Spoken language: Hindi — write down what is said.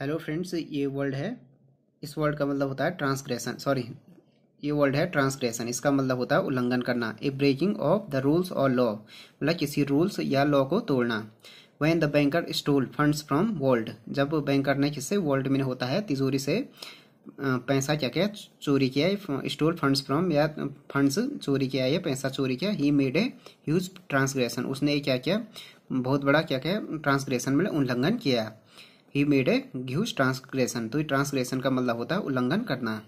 हेलो फ्रेंड्स ये वर्ड है इस वर्ड का मतलब होता है ट्रांसग्रेशन सॉरी ये वर्ड है ट्रांसग्रेशन इसका मतलब होता है उल्लंघन करना a breaking of the rules और लॉ मतलब किसी रूल्स या लॉ को तोड़ना when the banker stole funds from world जब बैंकर ने किससे वर्ल्ड में होता है तिजोरी से पैसा क्या क्या चोरी किया स्टोल फंड्स फ्रॉम या फंड्स चोरी किया या पैसा चोरी किया he made a huge transgression उसने क्या किया बहुत बड़ा क्या क्या ट्रांसग्रेशन में उल्लंघन किया he made a huge transgression तो ट्रांसग्रेशन का मतलब होता है उल्लंघन करना